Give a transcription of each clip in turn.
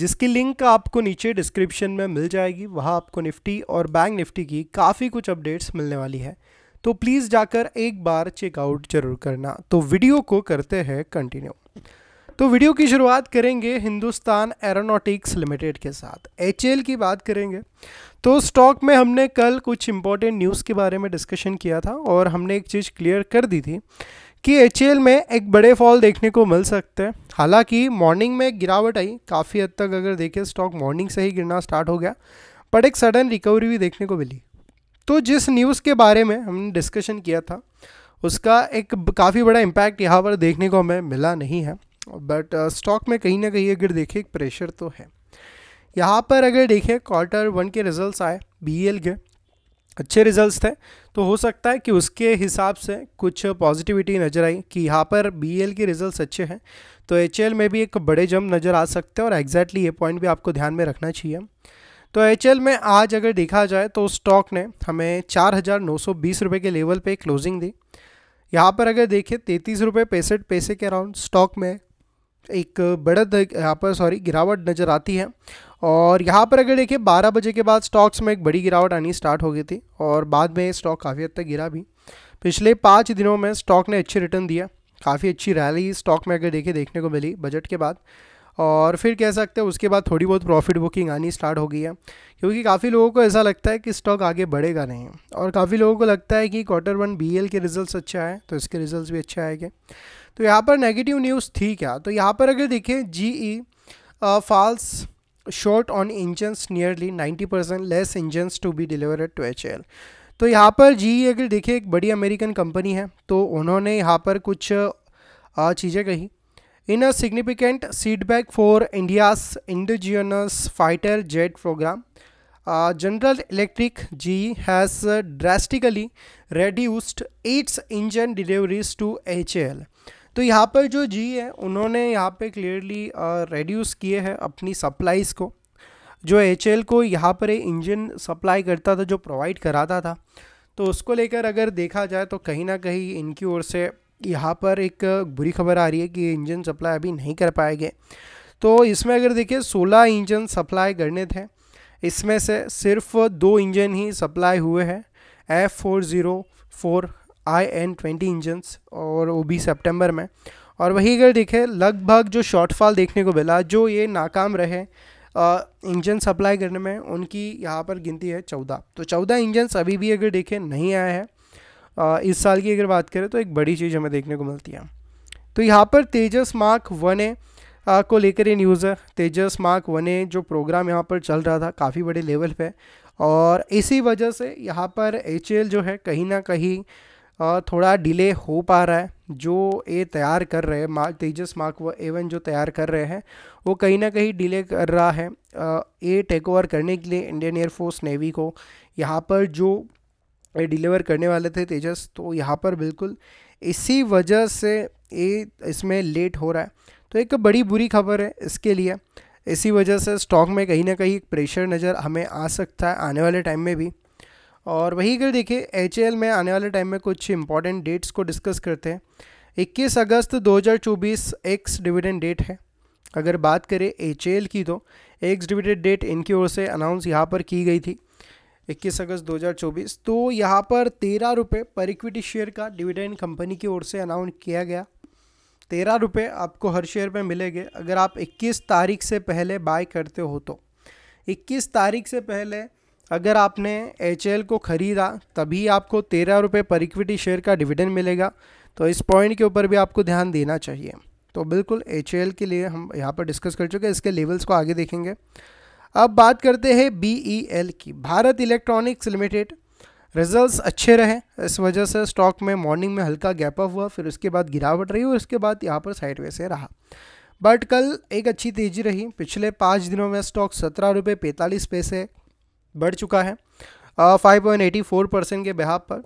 जिसकी लिंक आपको नीचे डिस्क्रिप्शन में मिल जाएगी वहाँ आपको निफ्टी और बैंक निफ्टी की काफ़ी कुछ अपडेट्स मिलने वाली है तो प्लीज़ जाकर एक बार चेकआउट जरूर करना तो वीडियो को करते हैं कंटिन्यू तो वीडियो की शुरुआत करेंगे हिंदुस्तान एरोनॉटिक्स लिमिटेड के साथ एच की बात करेंगे तो स्टॉक में हमने कल कुछ इंपॉर्टेंट न्यूज़ के बारे में डिस्कशन किया था और हमने एक चीज़ क्लियर कर दी थी कि एच e में एक बड़े फॉल देखने को मिल सकते हैं हालांकि मॉर्निंग में गिरावट आई काफ़ी हद तक अगर देखें स्टॉक मॉर्निंग से ही गिरना स्टार्ट हो गया बट एक सडन रिकवरी भी देखने को मिली तो जिस न्यूज़ के बारे में हमने डिस्कशन किया था उसका एक काफ़ी बड़ा इम्पैक्ट यहाँ पर देखने को हमें मिला नहीं है बट स्टॉक uh, में कहीं ना कहीं अगर देखें एक प्रेशर तो है यहाँ पर अगर देखें क्वार्टर वन के रिजल्ट्स आए बी e के अच्छे रिजल्ट्स थे तो हो सकता है कि उसके हिसाब से कुछ पॉजिटिविटी नज़र आई कि यहाँ पर बी के रिजल्ट्स अच्छे हैं तो एच में भी एक बड़े जम नज़र आ सकते हैं और एग्जैक्टली ये पॉइंट भी आपको ध्यान में रखना चाहिए तो एच में आज अगर देखा जाए तो स्टॉक ने हमें चार हज़ार नौ सौ बीस रुपये के लेवल पर क्लोजिंग दी यहाँ पर अगर देखें तैंतीस रुपये पैंसठ पैसे के अराउंड स्टॉक में एक बढ़त यहाँ पर सॉरी गिरावट नज़र आती है और यहाँ पर अगर देखिए 12 बजे के बाद स्टॉक्स में एक बड़ी गिरावट आनी स्टार्ट हो गई थी और बाद में स्टॉक काफ़ी हद तक गिरा भी पिछले पाँच दिनों में स्टॉक ने अच्छे रिटर्न दिया काफ़ी अच्छी रैली स्टॉक में अगर देखे देखने को मिली बजट के बाद और फिर कह सकते हैं उसके बाद थोड़ी बहुत प्रॉफिट बुकिंग आनी स्टार्ट हो गई है क्योंकि काफ़ी लोगों को ऐसा लगता है कि स्टॉक आगे बढ़ेगा नहीं और काफ़ी लोगों को लगता है कि क्वार्टर वन बी के रिजल्ट्स अच्छा है तो इसके रिजल्ट भी अच्छे आएंगे तो यहाँ पर नेगेटिव न्यूज़ थी क्या तो यहाँ पर अगर देखें G E falls short on engines nearly 90 percent less engines to be delivered to H L तो यहाँ पर जी ई e अगर देखिए एक बड़ी अमेरिकन कंपनी है तो उन्होंने यहाँ पर कुछ uh, चीज़ें कही in uh significant setback for India's indigenous fighter jet programme General Electric G has drastically reduced reduced engine deliveries to H L तो यहाँ पर जो जी है उन्होंने यहाँ पे क्लियरली रेड्यूस किए हैं अपनी सप्लाईज़ को जो एच को यहाँ पर इंजन सप्लाई करता था जो प्रोवाइड कराता था तो उसको लेकर अगर देखा जाए तो कहीं ना कहीं इनकी ओर से यहाँ पर एक बुरी खबर आ रही है कि इंजन सप्लाई अभी नहीं कर पाएंगे तो इसमें अगर देखिए 16 इंजन सप्लाई करने थे इसमें से सिर्फ दो इंजन ही सप्लाई हुए हैं F four zero four I N twenty engines और वो भी सितंबर में और वही अगर देखें लगभग जो शॉर्टफॉल देखने को मिला जो ये नाकाम रहे इंजन सप्लाई करने में उनकी यहाँ पर गिनती है चौदह तो चौदह इंजन्स अभी भी अगर देखें नहीं आया है इस साल की अगर बात करें तो एक बड़ी चीज़ हमें देखने को मिलती है तो यहाँ पर तेजस मार्क वन ए को लेकर ये न्यूज़ है तेजस मार्क वन ए जो प्रोग्राम यहाँ पर चल रहा था काफ़ी बड़े लेवल पे और इसी वजह से यहाँ पर एच जो है कहीं ना कहीं थोड़ा डिले हो पा रहा है जो ये तैयार कर रहे हैं मा, तेजस मार्क व एवन जो तैयार कर रहे हैं वो कहीं ना कहीं डिले कर रहा है ये टेक ओवर करने के लिए इंडियन एयरफोर्स नेवी को यहाँ पर जो डिलीवर करने वाले थे तेजस तो यहाँ पर बिल्कुल इसी वजह से ये इसमें लेट हो रहा है तो एक बड़ी बुरी खबर है इसके लिए इसी वजह से स्टॉक में कहीं ना कहीं प्रेशर नज़र हमें आ सकता है आने वाले टाइम में भी और वहीं अगर देखिए एच में आने वाले टाइम में कुछ इंपॉर्टेंट डेट्स को डिस्कस करते हैं 21 अगस्त 2024 एक्स डिविडेंड डेट है अगर बात करें एच की तो एक्स डिविडेंड डेट इनकी ओर से अनाउंस यहाँ पर की गई थी 21 अगस्त 2024 तो यहाँ पर तेरह रुपये पर इक्विटी शेयर का डिविडेंड कंपनी की ओर से अनाउंस किया गया तेरह रुपये आपको हर शेयर में मिलेंगे अगर आप 21 तारीख से पहले बाय करते हो तो 21 तारीख से पहले अगर आपने एच को ख़रीदा तभी आपको तेरह रुपये पर इक्विटी शेयर का डिविडेंड मिलेगा तो इस पॉइंट के ऊपर भी आपको ध्यान देना चाहिए तो बिल्कुल एच के लिए हम यहाँ पर डिस्कस कर चुके हैं इसके लेवल्स को आगे देखेंगे अब बात करते हैं बी e की भारत इलेक्ट्रॉनिक्स लिमिटेड रिजल्ट्स अच्छे रहे इस वजह से स्टॉक में मॉर्निंग में हल्का गैप अप हुआ फिर उसके बाद गिरावट रही और उसके बाद यहाँ पर साइड वे से रहा बट कल एक अच्छी तेज़ी रही पिछले पाँच दिनों में स्टॉक सत्रह रुपये पैंतालीस पैसे बढ़ चुका है five point eighty four percent के बेहाब पर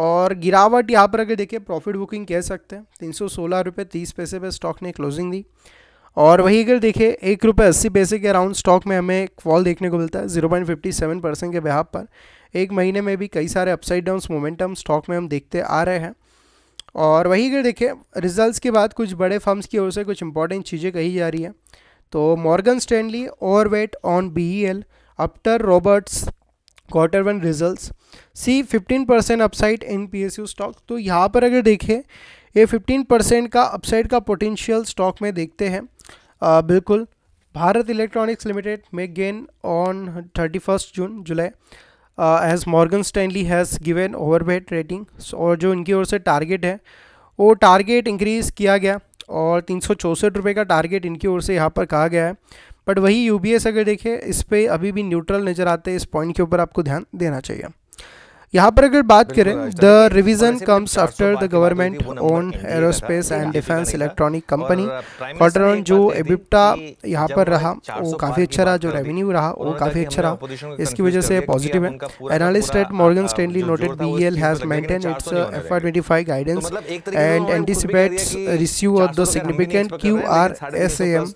और गिरावट यहाँ पर अगर देखिए प्रॉफिट बुकिंग कह सकते हैं तीन सौ सोलह रुपये तीस पैसे पर स्टॉक ने क्लोजिंग दी और वहीं अगर देखें एक रुपये अस्सी पैसे के अराउंड स्टॉक में हमें एक फॉल देखने को मिलता है zero point fifty seven percent के बेहाब पर एक महीने में भी कई सारे अपसाइड डाउन मोमेंटम स्टॉक में हम देखते आ रहे हैं और वहीं अगर देखें रिजल्ट के बाद कुछ बड़े फर्म्स की ओर से कुछ इंपॉर्टेंट चीज़ें कही जा रही हैं तो Morgan Stanley overweight on B E L after Roberts quarter one results see 15 percent upside in P S U stock तो यहाँ पर अगर देखें ये 15 परसेंट का अपसाइड का पोटेंशियल स्टॉक में देखते हैं आ, बिल्कुल भारत इलेक्ट्रॉनिक्स लिमिटेड में gain on thirty first June July as Morgan Stanley has given overweight rating और जो इनकी ओर से टारगेट है वो टारगेट इंक्रीज़ किया गया और तीन सौ का टारगेट इनकी ओर से यहाँ पर कहा गया है बट वही यू अगर देखे इस पर अभी भी न्यूट्रल नज़र आते हैं इस पॉइंट के ऊपर आपको ध्यान देना चाहिए यहाँ पर अगर बात करें the revision comes after the government own aerospace and defence electronic company quarter on जो एबिप्टा यहाँ पर रहा वो काफ़ी अच्छा रहा जो रेवेन्यू रहा वो काफ़ी अच्छा रहा इसकी वजह से पॉजिटिव है analyst at Morgan Stanley noted B L has maintain its F R twenty five guidance and anticipates receive of the significant Q R S A M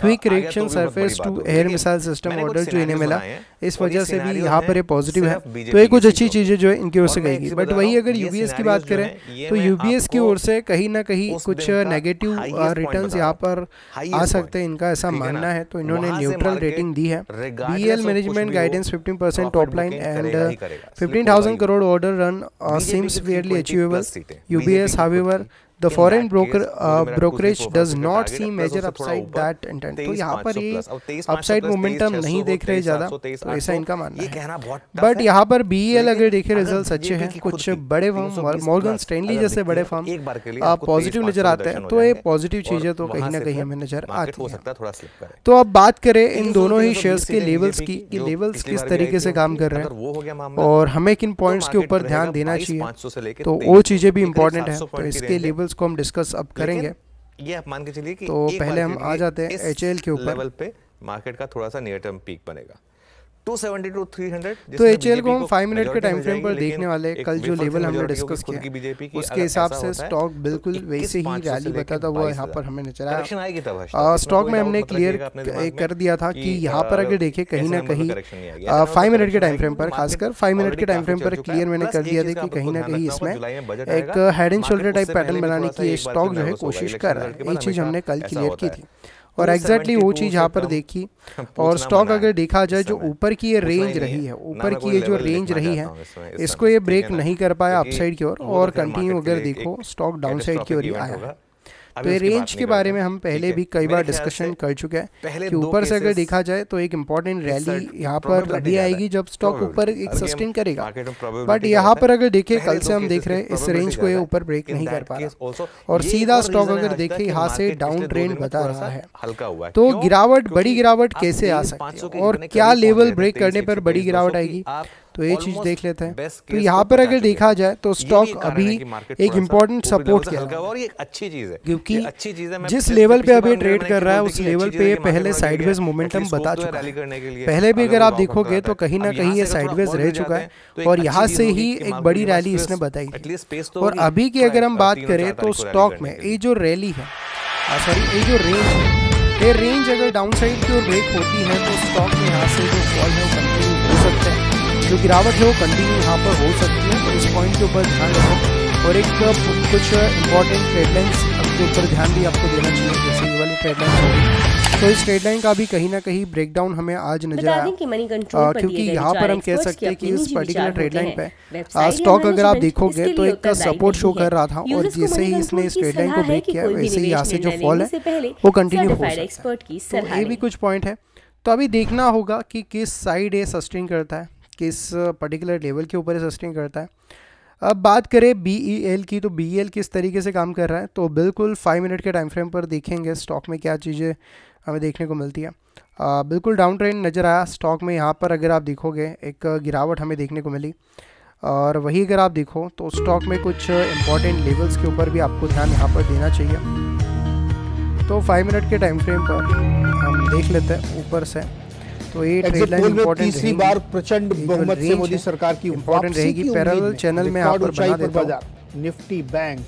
quick reaction surface to air missile system order जो इन्हें मिला इस वजह से भी यहाँ पर ये पॉजिटिव है तो ये कुछ अच्छी चीज़ें जो है इनकी ओर से कहेगी बट वही अगर यूबीएस की बात करें तो यूबीएस की ओर से कहीं ना कहीं कुछ नेगेटिव रिटर्न्स यहाँ पर आ सकते हैं इनका ऐसा मानना है तो इन्होंने न्यूट्रल रेटिंग दी है B management guidance fifteen percent top line and fifteen thousand crore order run seems fairly achievable UBS however The foreign broker uh, brokerage does not see major upside that intent. तो यहाँ पर ये upside momentum नहीं देख रहे ज़्यादा तो ऐसा इनका मानना है बट यहाँ पर बी एल अगर देखे रिजल्ट अच्छे हैं कुछ बड़े फर्म मॉर्गन स्टैनली जैसे बड़े फर्म पॉजिटिव नजर आते हैं तो ये पॉजिटिव चीज़ें तो कहीं ना कहीं हमें नजर आती है तो अब बात करें इन दोनों ही शेयर्स तो के लेवल्स की लेवल्स किस तरीके से काम कर रहे हैं और हमें किन पॉइंट्स के ऊपर ध्यान देना चाहिए तो वो चीज़ें भी इम्पोर्टेंट है तो इसके लेवल लेवल्स को हम डिस्कस अब करेंगे ये आप मान के चलिए कि तो पहले हम आ जाते हैं एच के ऊपर लेवल पे मार्केट का थोड़ा सा नियर टर्म पीक बनेगा 270 300 तो एच को हम फाइव मिनट के टाइम फ्रेम पर देखने वाले कल जो लेवल हमने डिस्कस किया उसके हिसाब से स्टॉक तो बिल्कुल वैसे ही रैली बताता वो यहाँ पर हमें नजर आया स्टॉक में हमने क्लियर कर दिया था कि यहाँ पर अगर देखे कहीं ना कहीं फाइव मिनट के टाइम फ्रेम पर खासकर फाइव मिनट के टाइम फ्रेम पर क्लियर मैंने कर दिया था कि कहीं ना कहीं इसमें एक head and shoulder type pattern बनाने की स्टॉक जो है कोशिश कर रहा है ये चीज हमने कल क्लियर की थी और एग्जैक्टली exactly वो चीज़ यहाँ पर देखी और स्टॉक अगर देखा जाए जो ऊपर की ये रेंज रही है ऊपर की ये जो रेंज रही है इसको ये ब्रेक नहीं कर पाया अपसाइड की ओर और कंटिन्यू अगर देखो स्टॉक डाउन साइड की ओर ही आया तो रेंज के बारे में हम पहले भी कई बार डिस्कशन कर चुके हैं पहले कि ऊपर से अगर देखा जाए तो एक इम्पोर्टेंट रैली यहाँ पर तभी आएगी जब स्टॉक ऊपर एक सस्टेन करेगा बट यहाँ पर अगर देखे कल से हम देख रहे हैं इस रेंज को ये ऊपर ब्रेक नहीं कर पा रहा और सीधा स्टॉक अगर देखे यहाँ से डाउन ट्रेंड बता रहा है तो गिरावट बड़ी गिरावट कैसे आ सकती है और क्या लेवल ब्रेक करने पर बड़ी गिरावट आएगी तो ये चीज़ देख लेते हैं तो यहाँ तो पर अगर देखा जाए तो स्टॉक अभी एक इम्पोर्टेंट सपोर्ट किया और ये अच्छी चीज़ है क्योंकि अच्छी चीज़ है जिस लेवल पे अभी ट्रेड कर रहा है उस लेवल पे पहले साइडवेज मोमेंटम बता तो चुका है पहले भी अगर आप देखोगे तो कहीं ना कहीं ये साइडवेज रह चुका है तो और यहाँ से ही एक बड़ी रैली इसने बताई और अभी की अगर हम बात करें तो स्टॉक में ये जो रैली है सॉरी ये जो रेंज है ये रेंज अगर साइड की ओर ब्रेक होती है तो स्टॉक में यहाँ से जो फॉल है वो कंटिन्यू हो सकता है जो गिरावट है वो कंटिन्यू यहाँ पर हो सकती है तो इस पॉइंट के ऊपर ध्यान रखो और एक कुछ इंपॉर्टेंट ट्रेडलाइंस के ऊपर ध्यान भी आपको देना चाहिए जैसे ये वाली ट्रेडलाइन होगी तो इस ट्रेडलाइन का भी कहीं ना कहीं ब्रेकडाउन हमें आज नजर आया क्योंकि यहाँ पर हम कह सकते हैं कि इस पर्टिकुलर ट्रेडलाइन पे स्टॉक अगर आप देखोगे तो एक सपोर्ट शो कर रहा था और जैसे ही इसने इस ट्रेडलाइन को ब्रेक किया वैसे ही यहाँ से जो फॉल है तो वो कंटिन्यू हो सकता है तो ये भी कुछ पॉइंट है तो अभी देखना होगा कि किस साइड ये सस्टेन करता है किस पर्टिकुलर लेवल के ऊपर सस्टेन करता है अब बात करें बी ई एल की तो बी ई एल किस तरीके से काम कर रहा है तो बिल्कुल फाइव मिनट के टाइम फ्रेम पर देखेंगे स्टॉक में क्या चीज़ें हमें देखने को मिलती है आ, बिल्कुल डाउन ट्रेंड नज़र आया स्टॉक में यहाँ पर अगर आप देखोगे एक गिरावट हमें देखने को मिली और वही अगर आप देखो तो स्टॉक में कुछ इंपॉर्टेंट लेवल्स के ऊपर भी आपको ध्यान यहाँ पर देना चाहिए तो फाइव मिनट के टाइम फ्रेम पर हम देख लेते हैं ऊपर से तो ये ट्रेड लाइन तीसरी बार प्रचंड बहुमत से मोदी सरकार की इम्पोर्टेंट रहेगी पैरल चैनल में आप पर निफ्टी बैंक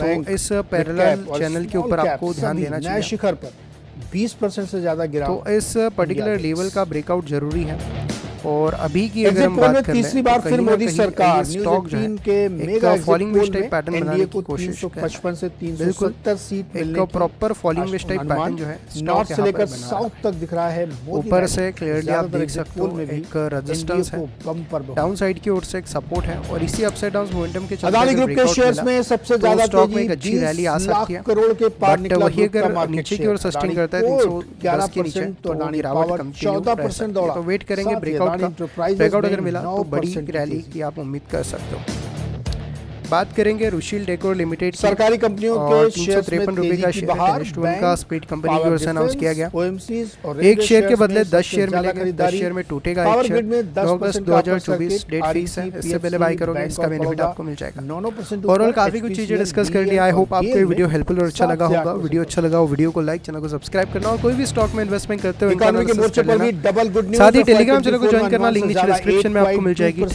बैंक इस पैरल चैनल के ऊपर आपको ध्यान देना चाहिए शिखर पर 20 परसेंट से ज़्यादा गिरा तो इस पर्टिकुलर लेवल का ब्रेकआउट जरूरी है और अभी की अगर हम बात तीसरी बार तो फिर मोदी सरकार स्टॉक जो के mega falling wedge type pattern बनाने की कोशिश पचपन से तीन सौ सत्तर सीट मिलने का proper falling wedge type pattern जो है नॉर्थ से लेकर साउथ तक दिख रहा है ऊपर से क्लियरली आप देख सकते हो एक रेजिस्टेंस uh, है डाउन साइड की ओर से एक सपोर्ट है और इसी अपसाइड डाउन मोमेंटम के चलते ग्रुप के शेयर्स में सबसे तो ज्यादा स्टॉक में एक अच्छी रैली आ सकती है करोड़ के पार निकला वही अगर नीचे की ओर सस्टेन करता है 310 के नीचे तो रावत कंटिन्यू 14% दौड़ा तो वेट करेंगे ब्रेकआउट आपका अगर मिला तो बड़ी रैली की आप उम्मीद कर सकते हो बात करेंगे रुशील डेकोर लिमिटेड सरकारी कंपनियों के शेयर तिरपन रूपए का शेयर का स्पीड कंपनी की ओर से अनाउंस किया गया एक शेयर के बदले दस शेयर मिलेंगे दस शेयर में टूटेगा एक शेयर नौ अगस्त दो हजार चौबीस डेट फीस e है इससे पहले बाई करोगे इसका बेनिफिट आपको मिल जाएगा और काफी कुछ चीजें डिस्कस कर ली आई होप आपको वीडियो हेल्पफुल और अच्छा लगा होगा वीडियो अच्छा लगा हो वीडियो को लाइक चैनल को सब्सक्राइब करना और कोई भी स्टॉक में इन्वेस्टमेंट करते हुए साथ ही टेलीग्राम चैनल को ज्वाइन करना लिंक नीचे डिस्क्रिप्शन में आपको मिल जाएगी